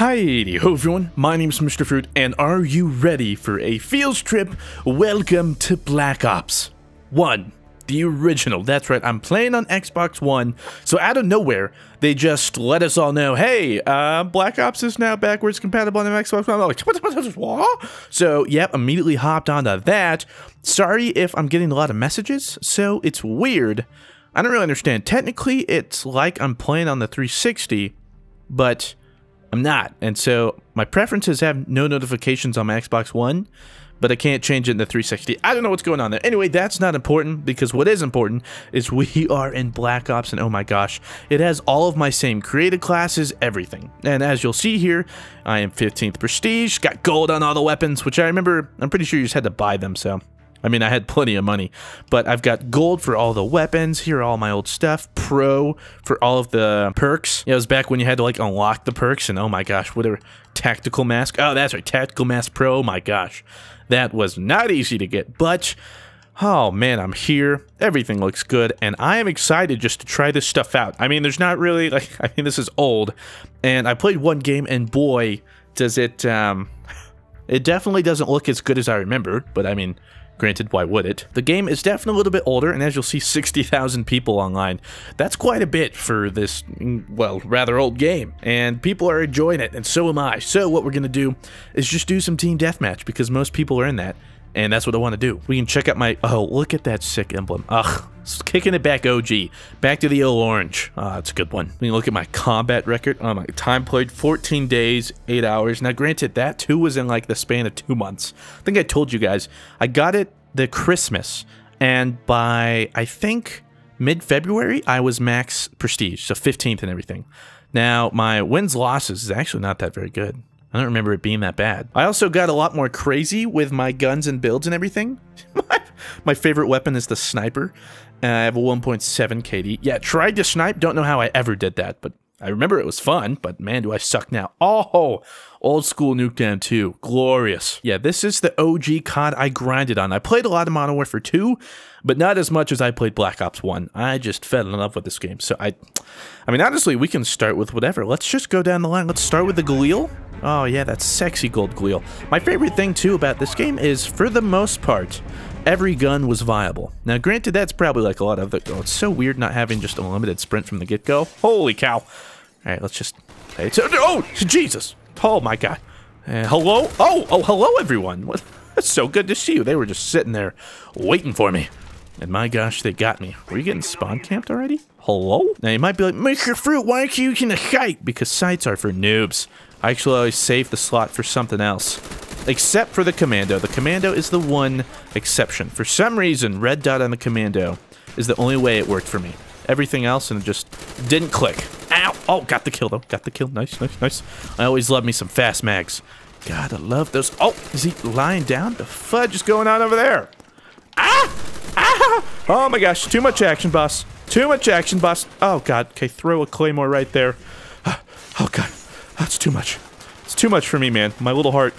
Hi, ho everyone, my name is Mr. Fruit, and are you ready for a field trip? Welcome to Black Ops 1, the original. That's right, I'm playing on Xbox One, so out of nowhere, they just let us all know, hey, uh, Black Ops is now backwards compatible on Xbox One. I'm like, what, so, yep, immediately hopped onto that. Sorry if I'm getting a lot of messages, so it's weird. I don't really understand. Technically, it's like I'm playing on the 360, but I'm not. And so my preferences have no notifications on my Xbox One, but I can't change it in the 360. I don't know what's going on there. Anyway, that's not important because what is important is we are in Black Ops and oh my gosh, it has all of my same creative classes, everything. And as you'll see here, I am 15th prestige, got gold on all the weapons, which I remember, I'm pretty sure you just had to buy them, so I mean, I had plenty of money, but I've got gold for all the weapons. Here are all my old stuff. Pro for all of the perks. Yeah, it was back when you had to like unlock the perks and oh my gosh, whatever. Tactical mask. Oh, that's right. Tactical mask pro. Oh my gosh. That was not easy to get, but oh man, I'm here. Everything looks good, and I am excited just to try this stuff out. I mean, there's not really like, I mean, this is old, and I played one game, and boy, does it, um, it definitely doesn't look as good as I remembered, but I mean, Granted, why would it? The game is definitely a little bit older, and as you'll see, 60,000 people online. That's quite a bit for this, mm, well, rather old game. And people are enjoying it, and so am I. So what we're going to do is just do some team deathmatch, because most people are in that and that's what I want to do. We can check out my... Oh, look at that sick emblem. Ugh, kicking it back OG. Back to the old orange. Ah, oh, it's a good one. We can look at my combat record. Oh, my time played 14 days, 8 hours. Now, granted, that too was in like the span of 2 months. I think I told you guys, I got it the Christmas, and by, I think, mid-February, I was max prestige, so 15th and everything. Now, my wins-losses is actually not that very good. I don't remember it being that bad. I also got a lot more crazy with my guns and builds and everything. my, favorite weapon is the sniper. Uh, I have a 1.7 KD. Yeah, tried to snipe. Don't know how I ever did that, but I remember it was fun, but man, do I suck now. Oh, old school Nukedown 2. Glorious. Yeah, this is the OG COD I grinded on. I played a lot of Modern Warfare 2, but not as much as I played Black Ops 1. I just fell in love with this game. So I, I mean, honestly, we can start with whatever. Let's just go down the line. Let's start with the Galil. Oh yeah, that sexy gold gliel. My favorite thing too about this game is, for the most part, every gun was viable. Now granted, that's probably like a lot of the- oh, it's so weird not having just a limited sprint from the get-go. Holy cow. Alright, let's just play Oh, Jesus! Oh my god. Uh, hello? Oh, oh, hello everyone! What? It's so good to see you. They were just sitting there waiting for me. And my gosh, they got me. Were you getting spawn camped already? Hello? Now you might be like, Mr. Fruit, why are you using a sight? Because sights are for noobs. I actually always save the slot for something else. Except for the Commando. The Commando is the one exception. For some reason, red dot on the Commando is the only way it worked for me. Everything else, and it just didn't click. Ow! Oh, got the kill, though. Got the kill. Nice, nice, nice. I always love me some fast mags. God, I love those. Oh, is he lying down? The fudge is going on over there. Ah! Ah! Oh, my gosh. Too much action, boss. Too much action, boss. Oh, God. Okay, throw a claymore right there. Oh, God. That's too much. It's too much for me, man. My little heart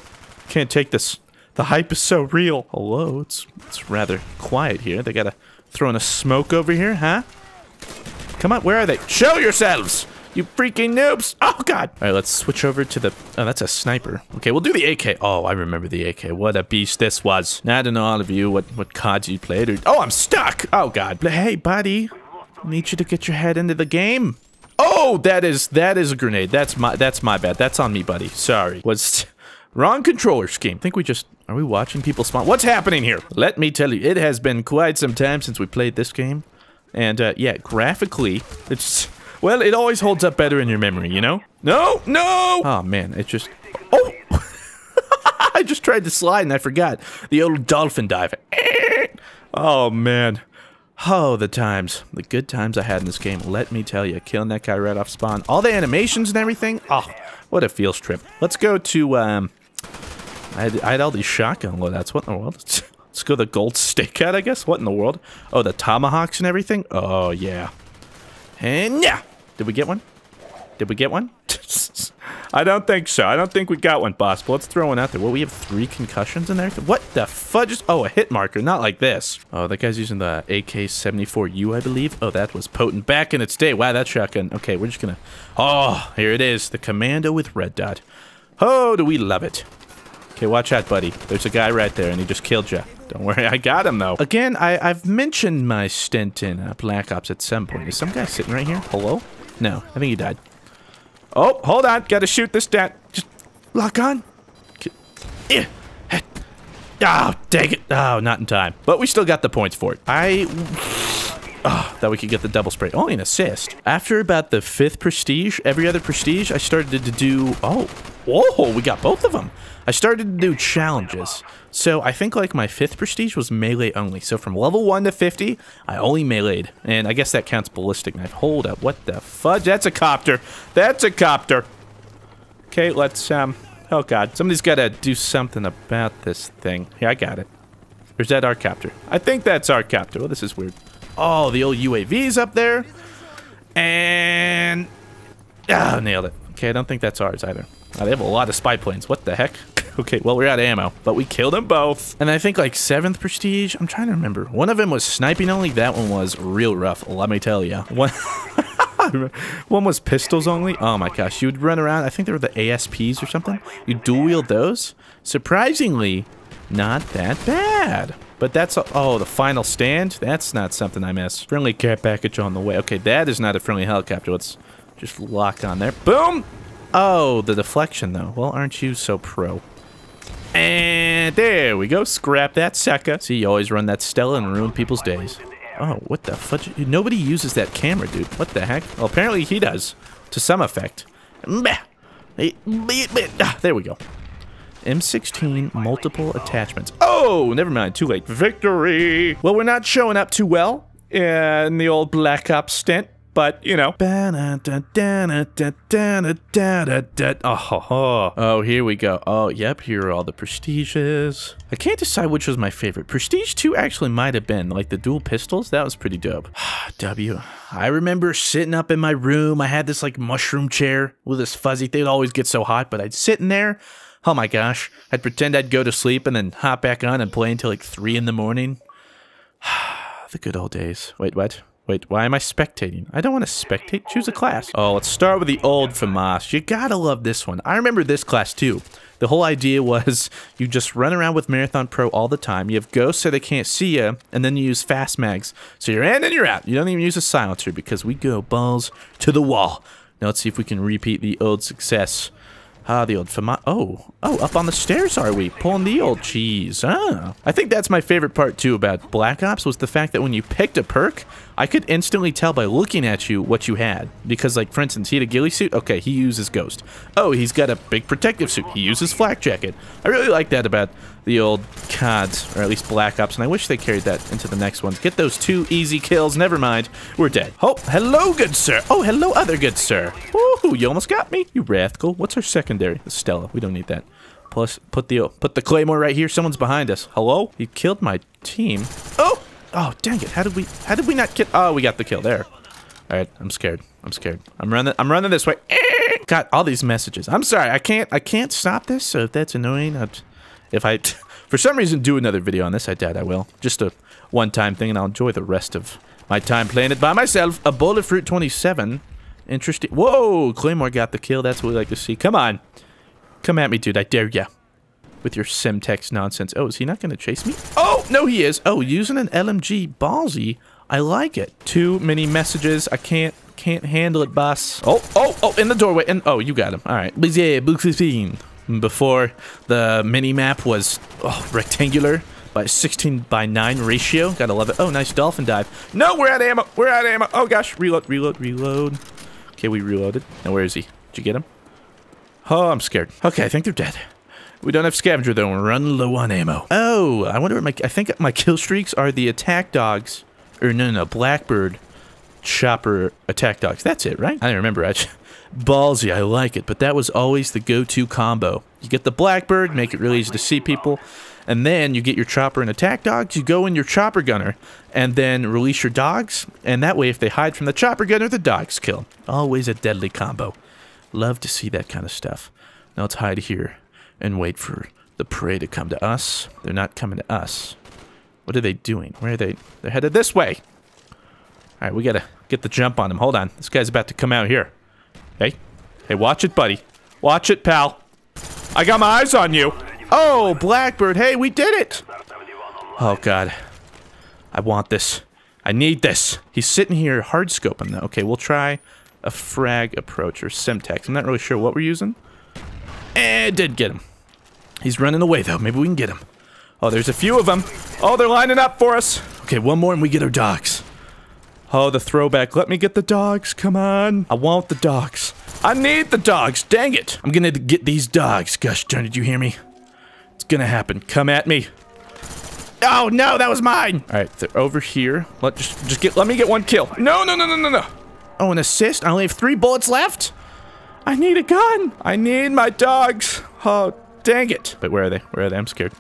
can't take this. The hype is so real. Hello, it's it's rather quiet here. They gotta throw in a smoke over here, huh? Come on, where are they? Show yourselves! You freaking noobs! Oh god! Alright, let's switch over to the- Oh, that's a sniper. Okay, we'll do the AK. Oh, I remember the AK. What a beast this was. Now I don't know all of you what, what cards you played or- Oh, I'm stuck! Oh god. Hey, buddy. Need you to get your head into the game. Oh, that is that is a grenade. That's my that's my bad. That's on me, buddy. Sorry. Was wrong controller scheme. think we just are we watching people spawn? What's happening here? Let me tell you, it has been quite some time since we played this game, and uh, yeah, graphically, it's well, it always holds up better in your memory, you know? No, no. Oh man, it just oh. I just tried to slide and I forgot the old dolphin dive. Oh man. Oh, the times. The good times I had in this game. Let me tell you. Kill Neck I read off spawn. All the animations and everything. Oh, what a feels trip. Let's go to, um... I had, I had all these shotgun loadouts. What in the world? let let's go the gold stakeout, I guess. What in the world? Oh, the tomahawks and everything? Oh, yeah. And yeah! Did we get one? Did we get one? I don't think so. I don't think we got one, boss, but let's throw one out there. Well, we have three concussions in there? What the fudge? Oh, a hit marker. Not like this. Oh, that guy's using the AK-74U, I believe. Oh, that was potent back in its day. Wow, that shotgun. Okay, we're just gonna... Oh, here it is. The Commando with red dot. Oh, do we love it. Okay, watch out, buddy. There's a guy right there, and he just killed you. Don't worry, I got him, though. Again, I, have mentioned my stint in uh, Black Ops at some point. Is some guy sitting right here? Hello? No, I think he died. Oh, hold on. Gotta shoot this down. Just lock on. Eh. Oh, dang it. Oh, not in time. But we still got the points for it. I... Oh, that we could get the double spray. Only an assist. After about the fifth prestige, every other prestige, I started to do... Oh, Whoa, we got both of them. I started to do challenges. So I think like my fifth prestige was melee only. So from level 1 to 50, I only meleeed. And I guess that counts ballistic knife. Hold up, what the fudge? That's a copter. That's a copter. Okay, let's, um, oh god. Somebody's got to do something about this thing. Yeah, I got it. Or is that our copter? I think that's our copter. Well, this is weird. Oh, the old UAV's up there. And... Ah, nailed it. Okay, I don't think that's ours either. Oh, they have a lot of spy planes. What the heck? okay, well, we're out of ammo, but we killed them both. And I think like seventh prestige, I'm trying to remember. One of them was sniping only. That one was real rough, let me tell you. One, one was pistols only. Oh my gosh, you'd run around. I think they were the ASPs or something. You dual wield those. Surprisingly, not that bad. But that's, a, oh, the final stand? That's not something I miss. Friendly care package on the way. Okay, that is not a friendly helicopter. Let's just lock on there. Boom! Oh, the deflection, though. Well, aren't you so pro? And there we go. Scrap that sucker. See, you always run that Stella and ruin people's days. Oh, what the fudge? Nobody uses that camera, dude. What the heck? Well, apparently he does. To some effect. Ah, there we go. M16 multiple attachments. Oh, never mind. Too late. Victory! Well, we're not showing up too well in the old Black Ops stint. But you know. Oh, here we go. Oh, yep. Here are all the prestiges. I can't decide which was my favorite. Prestige 2 actually might have been like the dual pistols. That was pretty dope. w. I remember sitting up in my room. I had this like mushroom chair with this fuzzy thing. It always gets so hot, but I'd sit in there. Oh my gosh. I'd pretend I'd go to sleep and then hop back on and play until like 3 in the morning. the good old days. Wait, what? Wait, why am I spectating? I don't want to spectate. Choose a class. Oh, let's start with the old FAMAS. You gotta love this one. I remember this class too. The whole idea was you just run around with Marathon Pro all the time. You have ghosts so they can't see you, and then you use fast mags. So you're in and you're out. You don't even use a silencer because we go balls to the wall. Now let's see if we can repeat the old success Ah, the old fama- Oh, oh, up on the stairs are we? Pulling the old cheese, ah. I think that's my favorite part, too, about Black Ops was the fact that when you picked a perk, I could instantly tell by looking at you what you had. Because, like, for instance, he had a ghillie suit. Okay, he uses Ghost. Oh, he's got a big protective suit. He uses Flak Jacket. I really like that about the old CODs, or at least Black Ops, and I wish they carried that into the next ones. Get those two easy kills. Never mind. We're dead. Oh, hello, good sir. Oh, hello, other good sir. Woo! Ooh, you almost got me, you rascal. What's our secondary? Stella. We don't need that. Plus, put the put the claymore right here. Someone's behind us. Hello? You killed my team. Oh! Oh, dang it. How did we how did we not get Oh, we got the kill there. All right, I'm scared. I'm scared. I'm running I'm running this way. Got all these messages. I'm sorry. I can't I can't stop this. So if that's annoying, I'd, if I for some reason do another video on this, I doubt I will. Just a one-time thing and I'll enjoy the rest of my time playing it by myself. A bowl of fruit 27 Interesting. Whoa! Claymore got the kill. That's what we like to see. Come on. Come at me, dude. I dare ya. With your Simtex nonsense. Oh, is he not going to chase me? Oh, no, he is. Oh, using an LMG. Ballsy. I like it. Too many messages. I can't can't handle it, boss. Oh, oh, oh, in the doorway. And oh, you got him. All right. Before the mini map was oh, rectangular by 16 by 9 ratio. Gotta love it. Oh, nice dolphin dive. No, we're out of ammo. We're out of ammo. Oh, gosh. Reload, reload, reload. Okay, we reloaded. Now where is he? Did you get him? Oh, I'm scared. Okay, I think they're dead. We don't have scavenger though. We're running low on ammo. Oh, I wonder what my I think my kill streaks are the attack dogs or no no, no blackbird chopper attack dogs. That's it, right? I don't remember. I ballsy, I like it, but that was always the go-to combo. You get the blackbird, make it really easy to see people and then you get your chopper and attack dogs. You go in your chopper gunner, and then release your dogs. And that way, if they hide from the chopper gunner, the dogs kill. Always a deadly combo. Love to see that kind of stuff. Now let's hide here and wait for the prey to come to us. They're not coming to us. What are they doing? Where are they? They're headed this way. All right, we gotta get the jump on him. Hold on. This guy's about to come out here. Hey. Hey, watch it, buddy. Watch it, pal. I got my eyes on you. Oh, Blackbird. Hey, we did it. Oh, God. I want this. I need this. He's sitting here hard scoping, though. Okay, we'll try a frag approach or Simtex. I'm not really sure what we're using. Eh, did get him. He's running away, though. Maybe we can get him. Oh, there's a few of them. Oh, they're lining up for us. Okay, one more and we get our dogs. Oh, the throwback. Let me get the dogs. Come on. I want the dogs. I need the dogs. Dang it. I'm gonna get these dogs. Gosh darn it, you hear me? gonna happen. Come at me. Oh no, that was mine. All right, they're over here. Let just just get. Let me get one kill. No, no, no, no, no, no. Oh, an assist. I only have three bullets left. I need a gun. I need my dogs. Oh, dang it. But where are they? Where are they? I'm scared.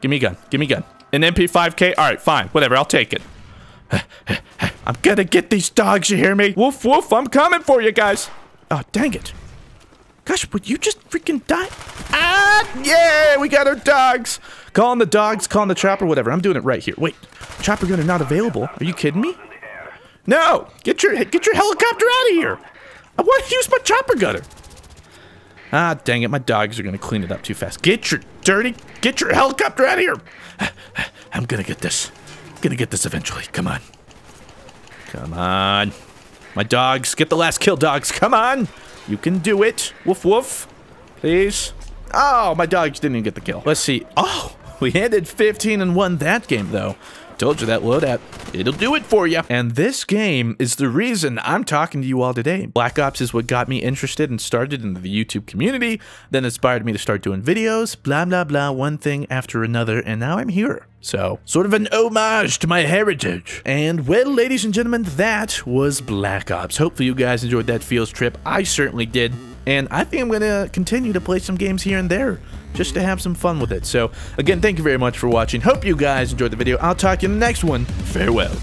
Give me a gun. Give me a gun. An MP5K. All right, fine. Whatever. I'll take it. I'm gonna get these dogs. You hear me? Woof woof. I'm coming for you guys. Oh, dang it. Gosh, would you just freaking die? Ah, yeah, we got our dogs. Calling the dogs, calling the chopper, whatever. I'm doing it right here. Wait, chopper gunner not available. Are you kidding me? No, get your get your helicopter out of here. I want to use my chopper gunner. Ah, dang it, my dogs are gonna clean it up too fast. Get your dirty, get your helicopter out of here. I'm gonna get this. I'm gonna get this eventually. Come on. Come on. My dogs, get the last kill, dogs. Come on. You can do it. Woof woof. Please. Oh, my dogs didn't even get the kill. Let's see. Oh, we ended 15 and won that game, though. Told you that loadout, it'll do it for you. And this game is the reason I'm talking to you all today. Black Ops is what got me interested and started in the YouTube community, then inspired me to start doing videos, blah, blah, blah, one thing after another, and now I'm here. So, sort of an homage to my heritage. And well, ladies and gentlemen, that was Black Ops. Hopefully you guys enjoyed that field trip. I certainly did. And I think I'm going to continue to play some games here and there just to have some fun with it. So, again, thank you very much for watching. Hope you guys enjoyed the video. I'll talk to you in the next one. Farewell.